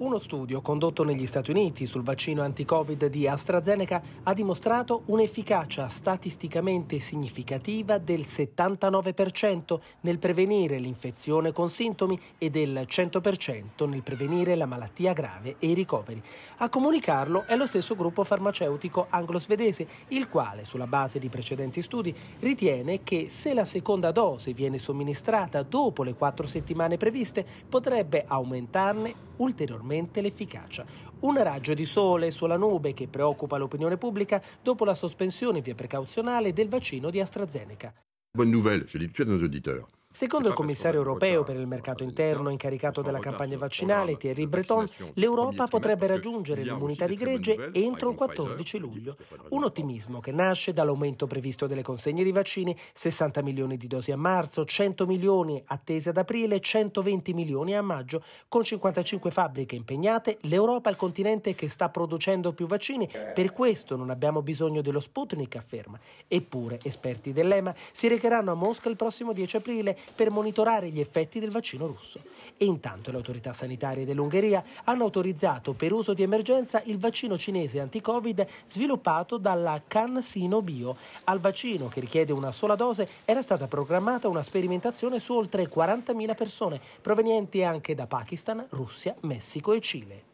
Uno studio condotto negli Stati Uniti sul vaccino anti-Covid di AstraZeneca ha dimostrato un'efficacia statisticamente significativa del 79% nel prevenire l'infezione con sintomi e del 100% nel prevenire la malattia grave e i ricoveri. A comunicarlo è lo stesso gruppo farmaceutico anglo-svedese, il quale, sulla base di precedenti studi, ritiene che se la seconda dose viene somministrata dopo le quattro settimane previste, potrebbe aumentarne ulteriormente l'efficacia. Un raggio di sole sulla nube che preoccupa l'opinione pubblica dopo la sospensione via precauzionale del vaccino di AstraZeneca. Bonne nouvelle, je dis tout à nos auditeurs. Secondo il commissario europeo per il mercato interno incaricato della campagna vaccinale Thierry Breton, l'Europa potrebbe raggiungere l'immunità di gregge entro il 14 luglio. Un ottimismo che nasce dall'aumento previsto delle consegne di vaccini, 60 milioni di dosi a marzo, 100 milioni attese ad aprile, 120 milioni a maggio. Con 55 fabbriche impegnate, l'Europa è il continente che sta producendo più vaccini. Per questo non abbiamo bisogno dello Sputnik, afferma. Eppure esperti dell'EMA si recheranno a Mosca il prossimo 10 aprile per monitorare gli effetti del vaccino russo. E intanto le autorità sanitarie dell'Ungheria hanno autorizzato per uso di emergenza il vaccino cinese anti-Covid sviluppato dalla CanSino Bio. Al vaccino, che richiede una sola dose, era stata programmata una sperimentazione su oltre 40.000 persone, provenienti anche da Pakistan, Russia, Messico e Cile.